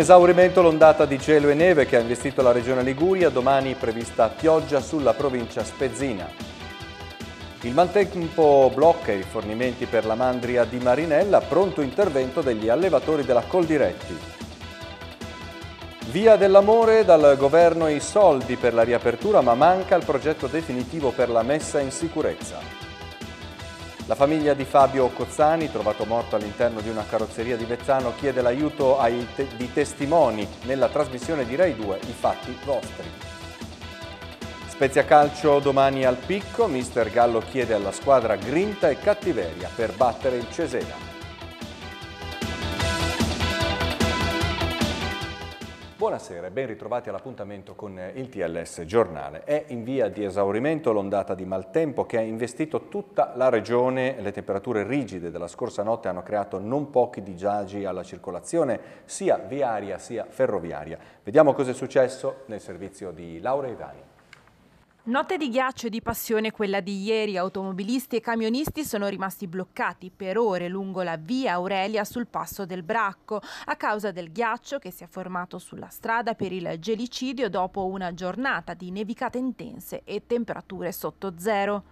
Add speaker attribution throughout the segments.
Speaker 1: esaurimento l'ondata di gelo e neve che ha investito la regione Liguria, domani prevista pioggia sulla provincia spezzina. Il maltempo blocca i rifornimenti per la mandria di Marinella, pronto intervento degli allevatori della Coldiretti. Via dell'amore, dal governo i soldi per la riapertura ma manca il progetto definitivo per la messa in sicurezza. La famiglia di Fabio Cozzani, trovato morto all'interno di una carrozzeria di Bezzano, chiede l'aiuto te di testimoni nella trasmissione di Rai 2 I fatti vostri. Spezia Calcio domani al picco, mister Gallo chiede alla squadra grinta e cattiveria per battere il Cesena. Buonasera e ben ritrovati all'appuntamento con eh, il TLS Giornale. È in via di esaurimento l'ondata di maltempo che ha investito tutta la regione. Le temperature rigide della scorsa notte hanno creato non pochi disagi alla circolazione sia viaria sia ferroviaria. Vediamo cosa è successo nel servizio di Laura Ivani.
Speaker 2: Notte di ghiaccio e di passione quella di ieri, automobilisti e camionisti sono rimasti bloccati per ore lungo la via Aurelia sul passo del Bracco a causa del ghiaccio che si è formato sulla strada per il gelicidio dopo una giornata di nevicate intense e temperature sotto zero.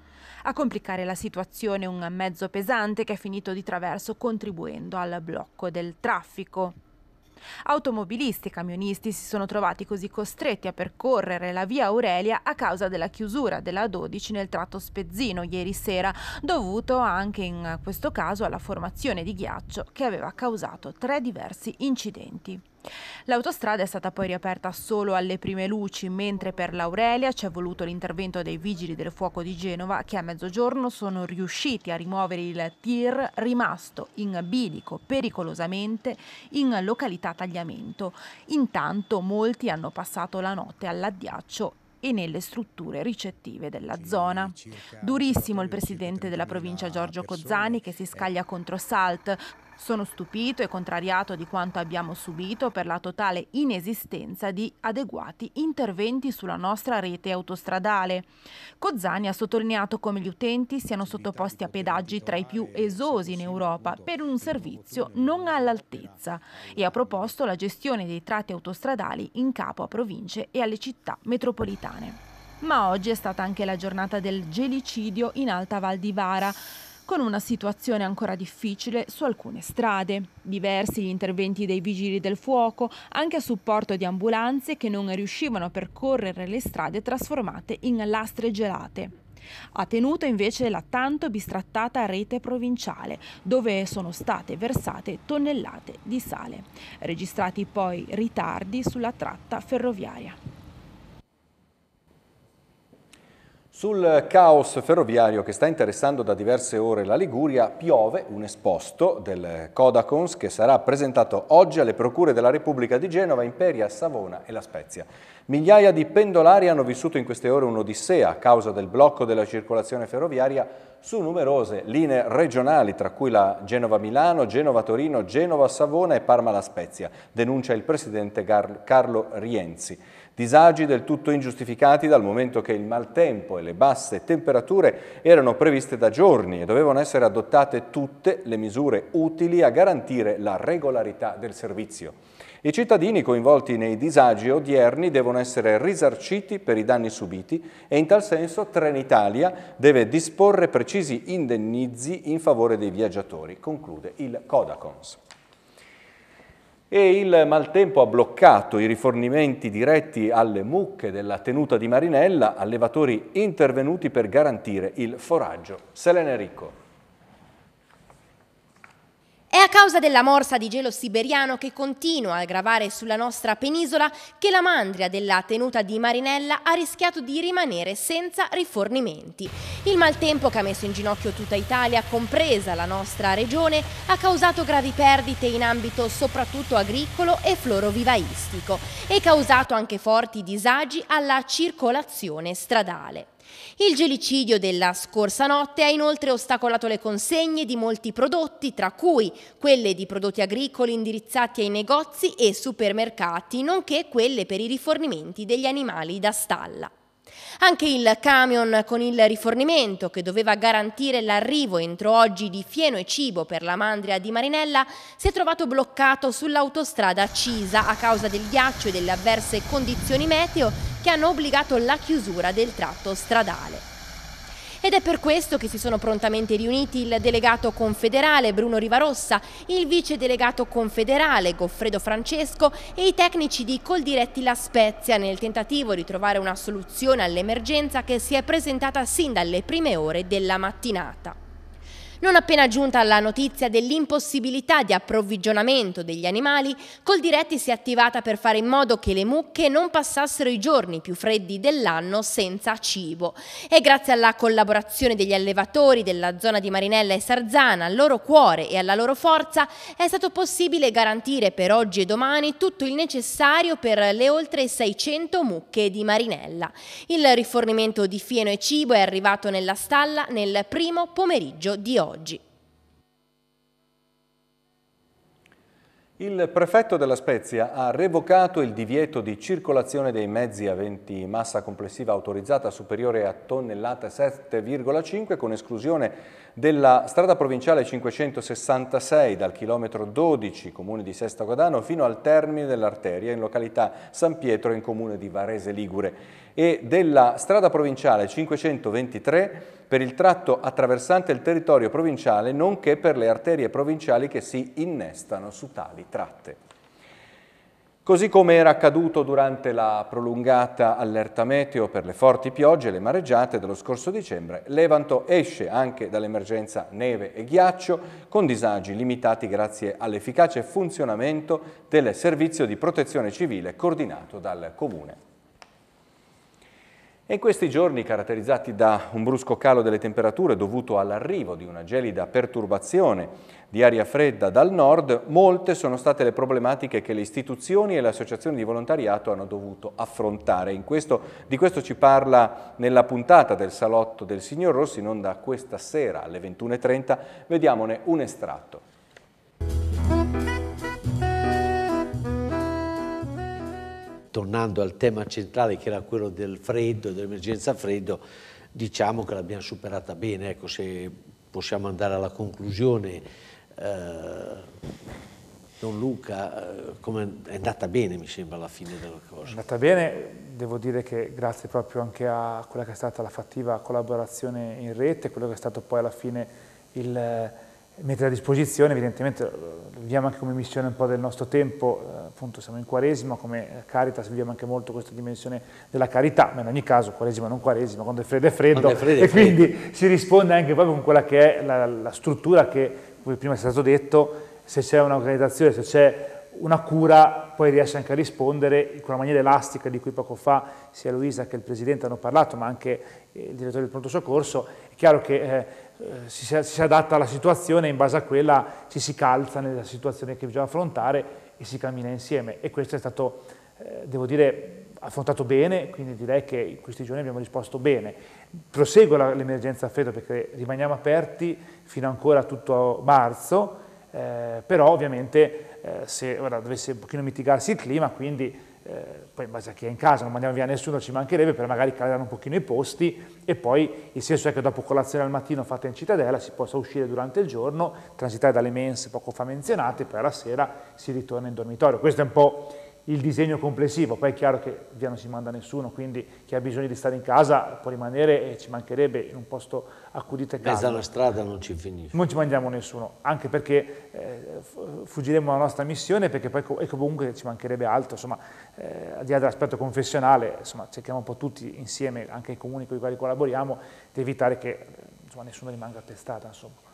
Speaker 2: A complicare la situazione un mezzo pesante che è finito di traverso contribuendo al blocco del traffico. Automobilisti e camionisti si sono trovati così costretti a percorrere la via Aurelia a causa della chiusura della 12 nel tratto Spezzino ieri sera, dovuto anche in questo caso alla formazione di ghiaccio che aveva causato tre diversi incidenti. L'autostrada è stata poi riaperta solo alle prime luci, mentre per l'Aurelia ci è voluto l'intervento dei vigili del fuoco di Genova che a mezzogiorno sono riusciti a rimuovere il tir rimasto in bilico pericolosamente in località Tagliamento. Intanto molti hanno passato la notte all'addiaccio e nelle strutture ricettive della zona. Durissimo il presidente della provincia Giorgio Cozzani che si scaglia contro Salt, sono stupito e contrariato di quanto abbiamo subito per la totale inesistenza di adeguati interventi sulla nostra rete autostradale. Cozzani ha sottolineato come gli utenti siano sottoposti a pedaggi tra i più esosi in Europa per un servizio non all'altezza e ha proposto la gestione dei tratti autostradali in capo a province e alle città metropolitane. Ma oggi è stata anche la giornata del gelicidio in Alta Val di Vara, con una situazione ancora difficile su alcune strade. Diversi gli interventi dei vigili del fuoco, anche a supporto di ambulanze che non riuscivano a percorrere le strade trasformate in lastre gelate. Ha tenuto invece la tanto bistrattata rete provinciale, dove sono state versate tonnellate di sale, registrati poi ritardi sulla tratta ferroviaria.
Speaker 1: Sul caos ferroviario che sta interessando da diverse ore la Liguria piove un esposto del Codacons che sarà presentato oggi alle procure della Repubblica di Genova, Imperia, Savona e La Spezia. Migliaia di pendolari hanno vissuto in queste ore un'odissea a causa del blocco della circolazione ferroviaria su numerose linee regionali, tra cui la Genova-Milano, Genova-Torino, Genova-Savona e Parma-La Spezia, denuncia il presidente Carlo Rienzi. Disagi del tutto ingiustificati dal momento che il maltempo e le basse temperature erano previste da giorni e dovevano essere adottate tutte le misure utili a garantire la regolarità del servizio. I cittadini coinvolti nei disagi odierni devono essere risarciti per i danni subiti e in tal senso Trenitalia deve disporre precisi indennizi in favore dei viaggiatori, conclude il Codacons e il maltempo ha bloccato i rifornimenti diretti alle mucche della tenuta di Marinella, allevatori intervenuti per garantire il foraggio. Selene Ricco.
Speaker 3: È a causa della morsa di gelo siberiano che continua a gravare sulla nostra penisola che la mandria della tenuta di Marinella ha rischiato di rimanere senza rifornimenti. Il maltempo che ha messo in ginocchio tutta Italia, compresa la nostra regione, ha causato gravi perdite in ambito soprattutto agricolo e florovivaistico e causato anche forti disagi alla circolazione stradale. Il gelicidio della scorsa notte ha inoltre ostacolato le consegne di molti prodotti, tra cui quelle di prodotti agricoli indirizzati ai negozi e supermercati, nonché quelle per i rifornimenti degli animali da stalla. Anche il camion con il rifornimento, che doveva garantire l'arrivo entro oggi di fieno e cibo per la mandria di Marinella, si è trovato bloccato sull'autostrada Cisa a causa del ghiaccio e delle avverse condizioni meteo che hanno obbligato la chiusura del tratto stradale. Ed è per questo che si sono prontamente riuniti il delegato confederale Bruno Rivarossa, il vice delegato confederale Goffredo Francesco e i tecnici di Coldiretti La Spezia nel tentativo di trovare una soluzione all'emergenza che si è presentata sin dalle prime ore della mattinata. Non appena giunta la notizia dell'impossibilità di approvvigionamento degli animali, Coldiretti si è attivata per fare in modo che le mucche non passassero i giorni più freddi dell'anno senza cibo. E grazie alla collaborazione degli allevatori della zona di Marinella e Sarzana, al loro cuore e alla loro forza, è stato possibile garantire per oggi e domani tutto il necessario per le oltre 600 mucche di Marinella. Il rifornimento di fieno e cibo è arrivato nella stalla nel primo pomeriggio di oggi oggi.
Speaker 1: Il prefetto della Spezia ha revocato il divieto di circolazione dei mezzi aventi massa complessiva autorizzata superiore a tonnellate 7,5 con esclusione della strada provinciale 566 dal chilometro 12 comune di Sesta Guadano fino al termine dell'arteria in località San Pietro in comune di Varese Ligure e della strada provinciale 523 per il tratto attraversante il territorio provinciale, nonché per le arterie provinciali che si innestano su tali tratte. Così come era accaduto durante la prolungata allerta meteo per le forti piogge e le mareggiate dello scorso dicembre, Levanto esce anche dall'emergenza neve e ghiaccio con disagi limitati grazie all'efficace funzionamento del servizio di protezione civile coordinato dal Comune in questi giorni, caratterizzati da un brusco calo delle temperature dovuto all'arrivo di una gelida perturbazione di aria fredda dal nord, molte sono state le problematiche che le istituzioni e le associazioni di volontariato hanno dovuto affrontare. Questo, di questo ci parla nella puntata del Salotto del Signor Rossi, non da questa sera alle 21.30. Vediamone un estratto.
Speaker 4: tornando al tema centrale che era quello del freddo, dell'emergenza freddo, diciamo che l'abbiamo superata bene, ecco se possiamo andare alla conclusione, eh, Don Luca, eh, è andata bene mi sembra alla fine della cosa? È andata bene,
Speaker 5: devo dire che grazie proprio anche a quella che è stata la fattiva collaborazione in rete, quello che è stato poi alla fine il mettere a disposizione, evidentemente eh, viviamo anche come missione un po' del nostro tempo, eh, appunto siamo in Quaresima, come eh, Caritas viviamo anche molto questa dimensione della carità, ma in ogni caso Quaresima non Quaresima, quando è freddo è freddo, è freddo e quindi si risponde anche proprio con quella che è la, la struttura che, come prima è stato detto, se c'è un'organizzazione, se c'è una cura poi riesce anche a rispondere in quella maniera elastica di cui poco fa sia Luisa che il Presidente hanno parlato, ma anche il direttore del pronto soccorso, è chiaro che... Eh, eh, si, si, si, adatta alla situazione e in base a quella ci si calza nella situazione che bisogna affrontare e si cammina insieme. E questo è stato, eh, devo dire, affrontato bene, quindi direi che in questi giorni abbiamo risposto bene. Prosegue l'emergenza freddo perché rimaniamo aperti fino ancora a tutto marzo, eh, però ovviamente eh, se ora dovesse un pochino mitigarsi il clima, quindi eh, poi in base a chi è in casa, non mandiamo via nessuno, ci mancherebbe, per magari calare un pochino i posti e poi il senso è che dopo colazione al mattino fatta in cittadella si possa uscire durante il giorno, transitare dalle mense poco fa menzionate, e poi alla sera si ritorna in dormitorio. Questo è un po' il disegno complessivo, poi è chiaro che via non si manda nessuno, quindi chi ha bisogno di stare in casa può rimanere e ci mancherebbe in un posto accudito e caldo. Mezzo alla
Speaker 6: strada non ci finisce. Non ci
Speaker 5: mandiamo nessuno, anche perché eh, fuggiremo alla nostra missione perché poi e comunque ci mancherebbe altro, insomma, eh, al di là dell'aspetto confessionale, insomma, cerchiamo un po' tutti insieme, anche i comuni con i quali collaboriamo, di evitare che eh, insomma, nessuno rimanga attestato, insomma.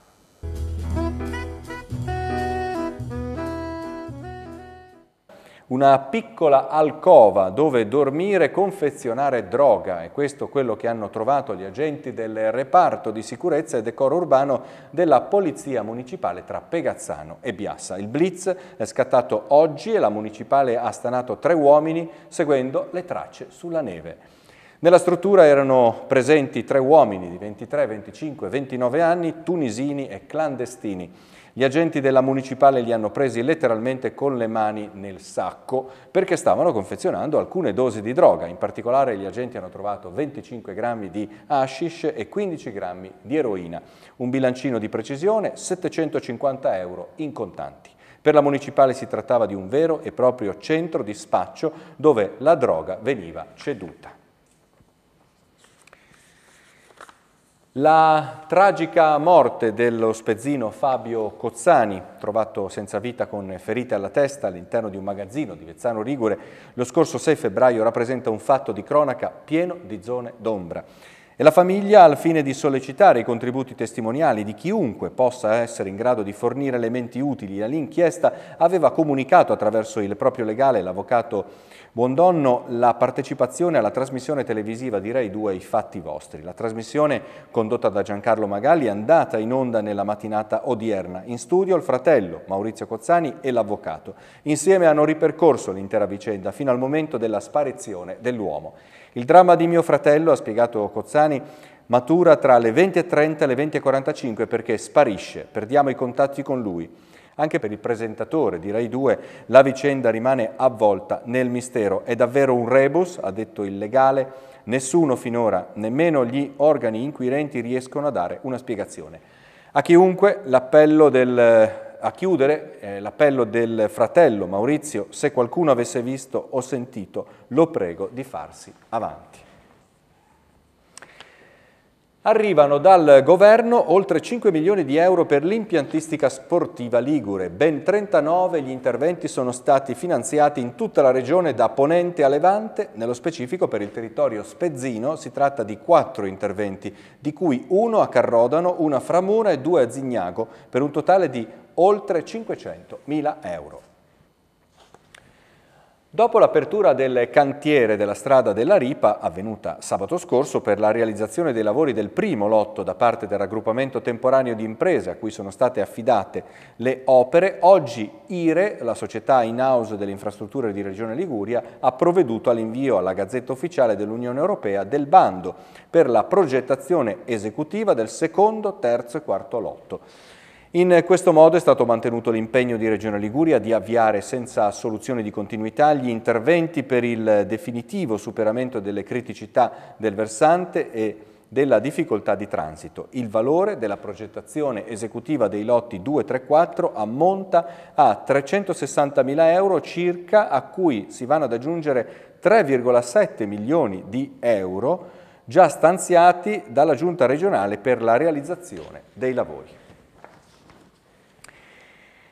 Speaker 1: una piccola alcova dove dormire e confezionare droga. E questo è quello che hanno trovato gli agenti del reparto di sicurezza e decoro urbano della Polizia Municipale tra Pegazzano e Biassa. Il blitz è scattato oggi e la municipale ha stanato tre uomini seguendo le tracce sulla neve. Nella struttura erano presenti tre uomini di 23, 25 e 29 anni, tunisini e clandestini. Gli agenti della municipale li hanno presi letteralmente con le mani nel sacco perché stavano confezionando alcune dosi di droga. In particolare gli agenti hanno trovato 25 grammi di hashish e 15 grammi di eroina, un bilancino di precisione, 750 euro in contanti. Per la municipale si trattava di un vero e proprio centro di spaccio dove la droga veniva ceduta. La tragica morte dello spezzino Fabio Cozzani, trovato senza vita con ferite alla testa all'interno di un magazzino di Vezzano Rigure lo scorso 6 febbraio rappresenta un fatto di cronaca pieno di zone d'ombra. E la famiglia, al fine di sollecitare i contributi testimoniali di chiunque possa essere in grado di fornire elementi utili all'inchiesta, aveva comunicato attraverso il proprio legale, l'avvocato Buondonno la partecipazione alla trasmissione televisiva di Rai 2 I fatti vostri. La trasmissione condotta da Giancarlo Magalli è andata in onda nella mattinata odierna. In studio il fratello Maurizio Cozzani e l'avvocato. Insieme hanno ripercorso l'intera vicenda fino al momento della sparizione dell'uomo. Il dramma di mio fratello, ha spiegato Cozzani, matura tra le 20.30 e le 20.45 perché sparisce, perdiamo i contatti con lui. Anche per il presentatore di Rai 2 la vicenda rimane avvolta nel mistero. È davvero un rebus, ha detto il legale. Nessuno finora, nemmeno gli organi inquirenti, riescono a dare una spiegazione. A chiunque l'appello del a chiudere eh, l'appello del fratello Maurizio, se qualcuno avesse visto o sentito, lo prego di farsi avanti. Arrivano dal governo oltre 5 milioni di euro per l'impiantistica sportiva ligure. Ben 39 gli interventi sono stati finanziati in tutta la regione da Ponente a Levante. Nello specifico per il territorio spezzino si tratta di 4 interventi, di cui uno a Carrodano, uno a Framura e due a Zignago, per un totale di oltre 500 mila euro. Dopo l'apertura del cantiere della strada della Ripa, avvenuta sabato scorso per la realizzazione dei lavori del primo lotto da parte del raggruppamento temporaneo di imprese a cui sono state affidate le opere, oggi IRE, la società in-house delle infrastrutture di Regione Liguria, ha provveduto all'invio alla Gazzetta Ufficiale dell'Unione Europea del bando per la progettazione esecutiva del secondo, terzo e quarto lotto. In questo modo è stato mantenuto l'impegno di Regione Liguria di avviare senza soluzione di continuità gli interventi per il definitivo superamento delle criticità del versante e della difficoltà di transito. Il valore della progettazione esecutiva dei lotti 234 ammonta a 360.000 euro circa, a cui si vanno ad aggiungere 3,7 milioni di euro già stanziati dalla Giunta regionale per la realizzazione dei lavori.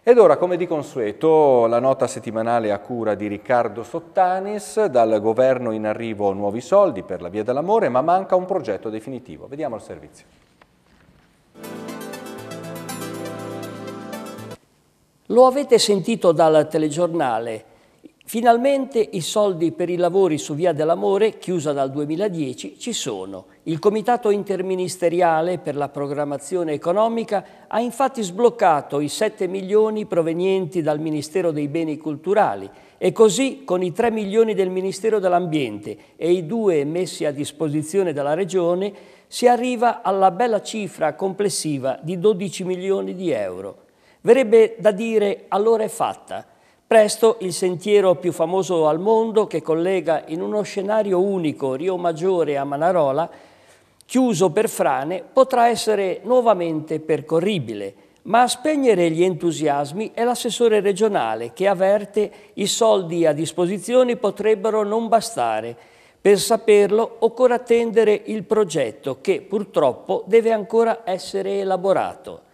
Speaker 1: Ed ora, come di consueto, la nota settimanale a cura di Riccardo Sottanis, dal governo in arrivo nuovi soldi per la Via dell'Amore, ma manca un progetto definitivo. Vediamo il servizio.
Speaker 6: Lo avete sentito dal telegiornale. Finalmente i soldi per i lavori su Via dell'Amore, chiusa dal 2010, ci sono. Il Comitato Interministeriale per la Programmazione Economica ha infatti sbloccato i 7 milioni provenienti dal Ministero dei Beni Culturali e così con i 3 milioni del Ministero dell'Ambiente e i 2 messi a disposizione dalla Regione si arriva alla bella cifra complessiva di 12 milioni di euro. Verrebbe da dire allora è fatta – Presto il sentiero più famoso al mondo che collega in uno scenario unico Rio Maggiore a Manarola, chiuso per frane, potrà essere nuovamente percorribile, ma a spegnere gli entusiasmi è l'assessore regionale che avverte i soldi a disposizione potrebbero non bastare. Per saperlo occorre attendere il progetto che purtroppo deve ancora essere elaborato.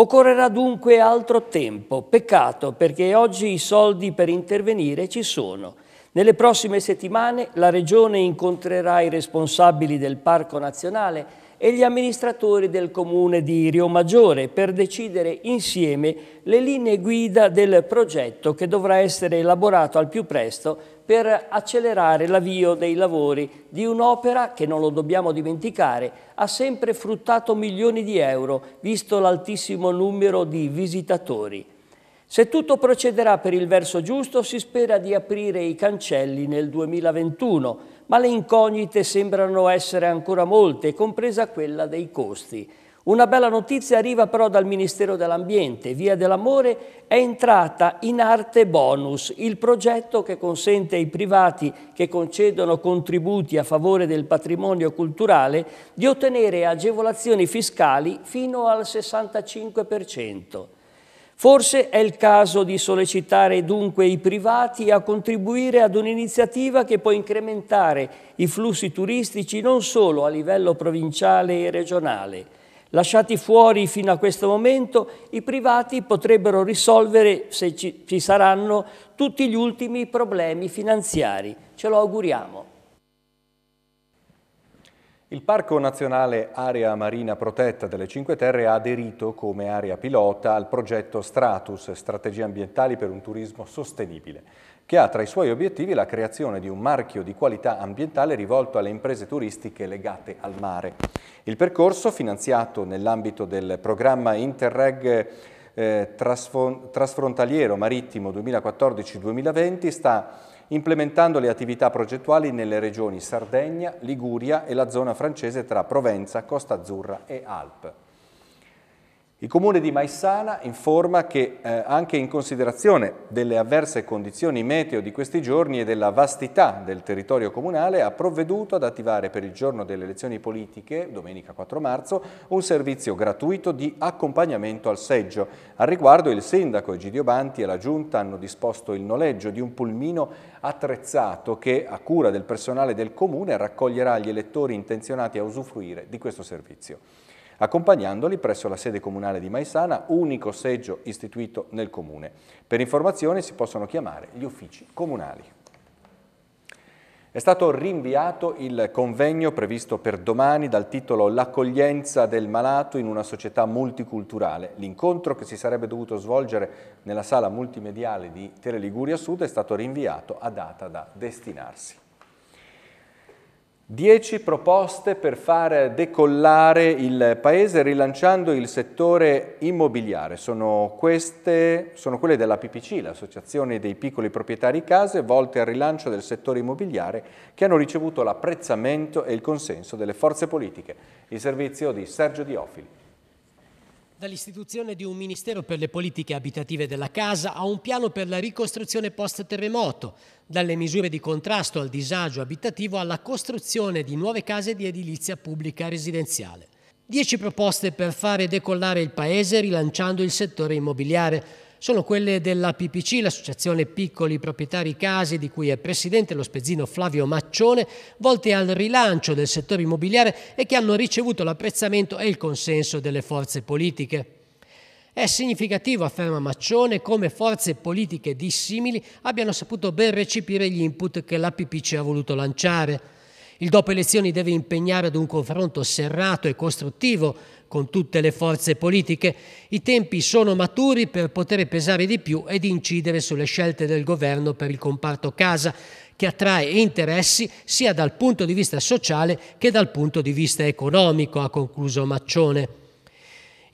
Speaker 6: Occorrerà dunque altro tempo, peccato perché oggi i soldi per intervenire ci sono. Nelle prossime settimane la Regione incontrerà i responsabili del Parco Nazionale e gli amministratori del comune di Rio Maggiore per decidere insieme le linee guida del progetto che dovrà essere elaborato al più presto per accelerare l'avvio dei lavori di un'opera che, non lo dobbiamo dimenticare, ha sempre fruttato milioni di euro, visto l'altissimo numero di visitatori. Se tutto procederà per il verso giusto, si spera di aprire i cancelli nel 2021, ma le incognite sembrano essere ancora molte, compresa quella dei costi. Una bella notizia arriva però dal Ministero dell'Ambiente. Via dell'Amore è entrata in arte bonus, il progetto che consente ai privati che concedono contributi a favore del patrimonio culturale di ottenere agevolazioni fiscali fino al 65%. Forse è il caso di sollecitare dunque i privati a contribuire ad un'iniziativa che può incrementare i flussi turistici non solo a livello provinciale e regionale, Lasciati fuori fino a questo momento, i privati potrebbero risolvere, se ci, ci saranno, tutti gli ultimi problemi finanziari.
Speaker 1: Ce lo auguriamo. Il Parco Nazionale Area Marina Protetta delle Cinque Terre ha aderito come area pilota al progetto Stratus, strategie ambientali per un turismo sostenibile, che ha tra i suoi obiettivi la creazione di un marchio di qualità ambientale rivolto alle imprese turistiche legate al mare. Il percorso, finanziato nell'ambito del programma Interreg eh, trasfrontaliero marittimo 2014-2020, sta implementando le attività progettuali nelle regioni Sardegna, Liguria e la zona francese tra Provenza, Costa Azzurra e Alpe. Il comune di Maissana informa che eh, anche in considerazione delle avverse condizioni meteo di questi giorni e della vastità del territorio comunale ha provveduto ad attivare per il giorno delle elezioni politiche, domenica 4 marzo, un servizio gratuito di accompagnamento al seggio. Al riguardo il sindaco Egidio Banti e la giunta hanno disposto il noleggio di un pulmino attrezzato che a cura del personale del comune raccoglierà gli elettori intenzionati a usufruire di questo servizio accompagnandoli presso la sede comunale di Maisana, unico seggio istituito nel comune. Per informazioni si possono chiamare gli uffici comunali. È stato rinviato il convegno previsto per domani dal titolo L'accoglienza del malato in una società multiculturale. L'incontro che si sarebbe dovuto svolgere nella sala multimediale di Tele Liguria Sud è stato rinviato a data da destinarsi. 10 proposte per far decollare il Paese rilanciando il settore immobiliare. Sono, queste, sono quelle della PPC, l'Associazione dei Piccoli Proprietari Case, volte al rilancio del settore immobiliare, che hanno ricevuto l'apprezzamento e il consenso delle forze politiche. Il servizio di Sergio Diofili.
Speaker 4: Dall'istituzione di un Ministero per le politiche abitative della casa a un piano per la ricostruzione post-terremoto, dalle misure di contrasto al disagio abitativo alla costruzione di nuove case di edilizia pubblica residenziale. Dieci proposte per fare decollare il Paese rilanciando il settore immobiliare sono quelle della PPC, l'associazione Piccoli Proprietari Casi, di cui è presidente lo spezzino Flavio Maccione, volte al rilancio del settore immobiliare e che hanno ricevuto l'apprezzamento e il consenso delle forze politiche. È significativo, afferma Maccione, come forze politiche dissimili abbiano saputo ben recepire gli input che la PPC ha voluto lanciare. Il dopo elezioni deve impegnare ad un confronto serrato e costruttivo con tutte le forze politiche. I tempi sono maturi per poter pesare di più ed incidere sulle scelte del governo per il comparto casa, che attrae interessi sia dal punto di vista sociale che dal punto di vista economico, ha concluso Maccione.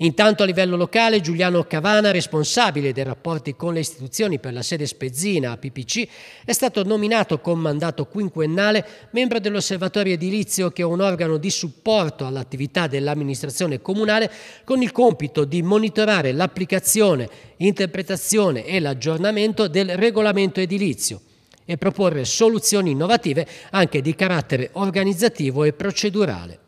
Speaker 4: Intanto a livello locale Giuliano Cavana, responsabile dei rapporti con le istituzioni per la sede spezzina a PPC, è stato nominato con mandato quinquennale membro dell'osservatorio edilizio che è un organo di supporto all'attività dell'amministrazione comunale con il compito di monitorare l'applicazione, interpretazione e l'aggiornamento del regolamento edilizio e proporre soluzioni innovative anche di carattere organizzativo e procedurale.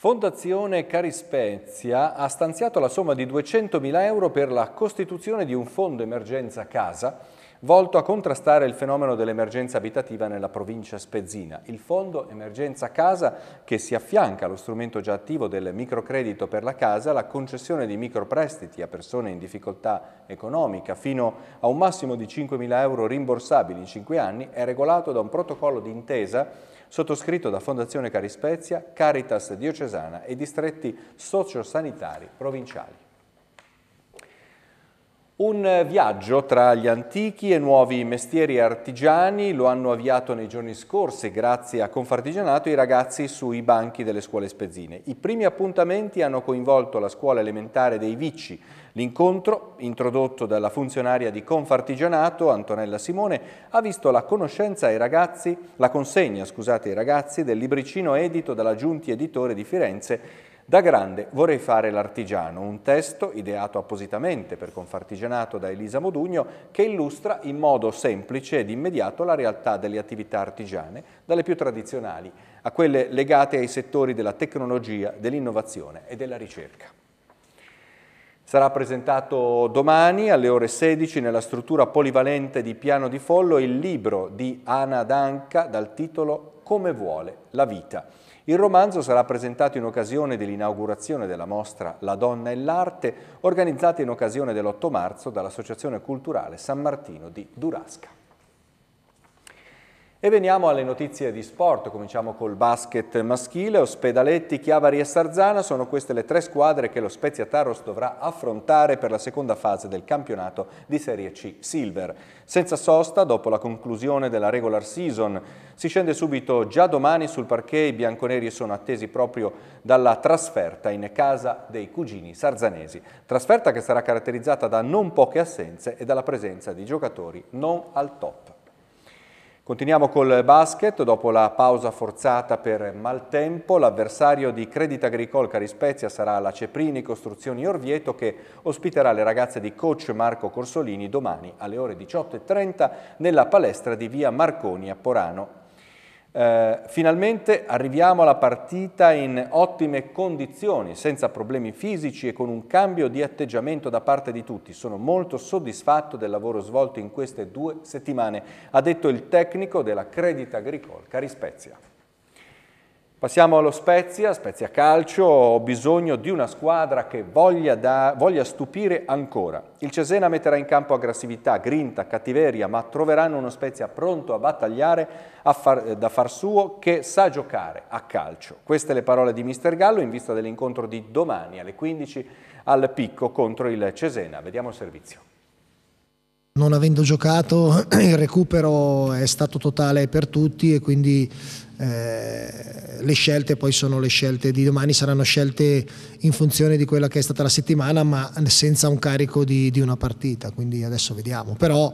Speaker 1: Fondazione Carispezia ha stanziato la somma di 200.000 euro per la costituzione di un fondo emergenza casa volto a contrastare il fenomeno dell'emergenza abitativa nella provincia spezzina. Il fondo emergenza casa che si affianca allo strumento già attivo del microcredito per la casa, la concessione di microprestiti a persone in difficoltà economica fino a un massimo di 5.000 euro rimborsabili in 5 anni è regolato da un protocollo di intesa sottoscritto da Fondazione Carispezia, Caritas Diocesana e distretti sociosanitari provinciali. Un viaggio tra gli antichi e nuovi mestieri artigiani lo hanno avviato nei giorni scorsi grazie a Confartigianato i ragazzi sui banchi delle scuole spezzine. I primi appuntamenti hanno coinvolto la scuola elementare dei Vicci. L'incontro, introdotto dalla funzionaria di Confartigianato, Antonella Simone, ha visto la conoscenza ai ragazzi, la consegna scusate, ai ragazzi del libricino edito dalla Giunti Editore di Firenze da grande vorrei fare l'artigiano, un testo ideato appositamente per Confartigianato da Elisa Modugno che illustra in modo semplice ed immediato la realtà delle attività artigiane, dalle più tradizionali a quelle legate ai settori della tecnologia, dell'innovazione e della ricerca. Sarà presentato domani alle ore 16 nella struttura polivalente di Piano di Follo il libro di Ana Danca dal titolo Come vuole la vita. Il romanzo sarà presentato in occasione dell'inaugurazione della mostra La donna e l'arte, organizzata in occasione dell'8 marzo dall'Associazione Culturale San Martino di Durasca. E veniamo alle notizie di sport, cominciamo col basket maschile, Ospedaletti, Chiavari e Sarzana sono queste le tre squadre che lo Spezia Taros dovrà affrontare per la seconda fase del campionato di Serie C Silver. Senza sosta, dopo la conclusione della regular season, si scende subito già domani sul parquet, i bianconeri sono attesi proprio dalla trasferta in casa dei cugini sarzanesi, trasferta che sarà caratterizzata da non poche assenze e dalla presenza di giocatori non al top. Continuiamo col basket, dopo la pausa forzata per maltempo, l'avversario di Credit Agricole Carispezia sarà la Ceprini Costruzioni Orvieto che ospiterà le ragazze di coach Marco Corsolini domani alle ore 18.30 nella palestra di via Marconi a Porano. Eh, finalmente arriviamo alla partita in ottime condizioni, senza problemi fisici e con un cambio di atteggiamento da parte di tutti. Sono molto soddisfatto del lavoro svolto in queste due settimane, ha detto il tecnico della Credit Agricole Carispezia. Passiamo allo Spezia, Spezia Calcio, ho bisogno di una squadra che voglia, da, voglia, stupire ancora. Il Cesena metterà in campo aggressività, grinta, cattiveria, ma troveranno uno Spezia pronto a battagliare a far, eh, da far suo che sa giocare a calcio. Queste le parole di Mister Gallo in vista dell'incontro di domani alle 15 al Picco contro il Cesena. Vediamo il servizio
Speaker 7: non avendo giocato il recupero è stato totale per tutti e quindi eh, le scelte poi sono le scelte di domani, saranno scelte in funzione di quella che è stata la settimana ma senza un carico di, di una partita, quindi adesso vediamo. Però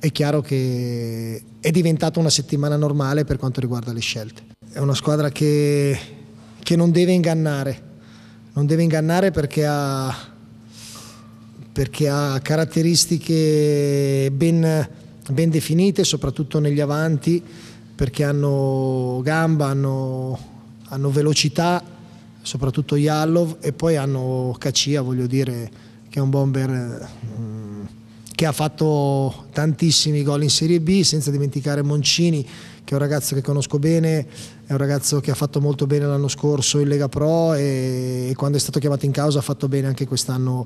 Speaker 7: è chiaro che è diventata una settimana normale per quanto riguarda le scelte. È una squadra che, che non deve ingannare, non deve ingannare perché ha perché ha caratteristiche ben, ben definite, soprattutto negli avanti, perché hanno gamba, hanno, hanno velocità, soprattutto Yallov, e poi hanno Cacia, voglio dire, che è un bomber mh, mm, che ha fatto tantissimi gol in Serie B, senza dimenticare Moncini, che è un ragazzo che conosco bene, è un ragazzo che ha fatto molto bene l'anno scorso in Lega Pro e, e quando è stato chiamato in causa ha fatto bene anche quest'anno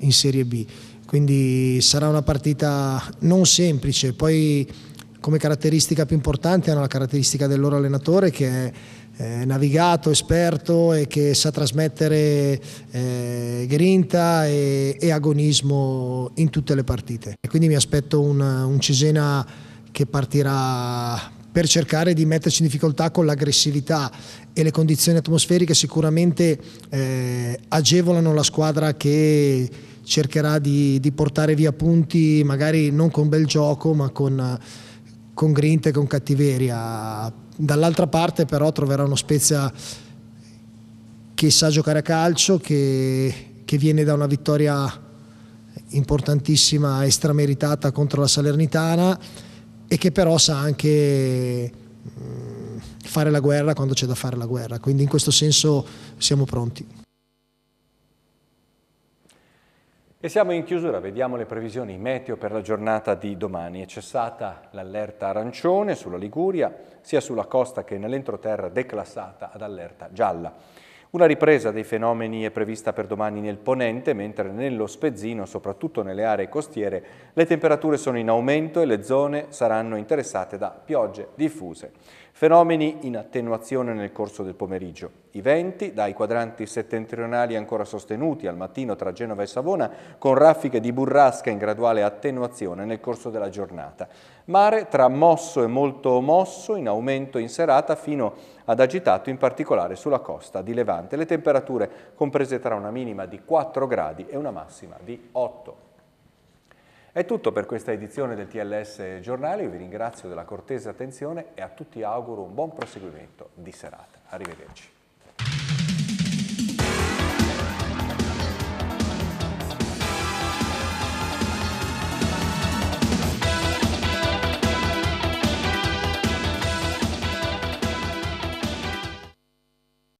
Speaker 7: in Serie B. Quindi sarà una partita non semplice, poi come caratteristica più importante hanno la caratteristica del loro allenatore che è navigato, esperto e che sa trasmettere eh, grinta e, e, agonismo in tutte le partite. E quindi mi aspetto un, un Cesena che partirà per cercare di metterci in difficoltà con l'aggressività e le condizioni atmosferiche sicuramente eh, agevolano la squadra che cercherà di, di, portare via punti magari non con bel gioco ma con, con grinta e con cattiveria. Dall'altra parte però troverà uno Spezia che sa giocare a calcio, che, che viene da una vittoria importantissima e strameritata contro la Salernitana e che però sa anche mm, fare la guerra quando c'è da fare la guerra. Quindi in questo senso siamo pronti.
Speaker 1: E siamo in chiusura, vediamo le previsioni meteo per la giornata di domani. È cessata l'allerta arancione sulla Liguria, sia sulla costa che nell'entroterra declassata ad allerta gialla. Una ripresa dei fenomeni è prevista per domani nel ponente, mentre nello Spezzino, soprattutto nelle aree costiere, le temperature sono in aumento e le zone saranno interessate da piogge diffuse. Fenomeni in attenuazione nel corso del pomeriggio. I venti dai quadranti settentrionali ancora sostenuti al mattino tra Genova e Savona con raffiche di burrasca in graduale attenuazione nel corso della giornata. Mare tra mosso e molto mosso in aumento in serata fino ad agitato in particolare sulla costa di Levante. Le temperature comprese tra una minima di 4 gradi e una massima di 8 gradi. È tutto per questa edizione del TLS Giornale, io vi ringrazio della cortese attenzione e a tutti auguro un buon proseguimento di serata. Arrivederci.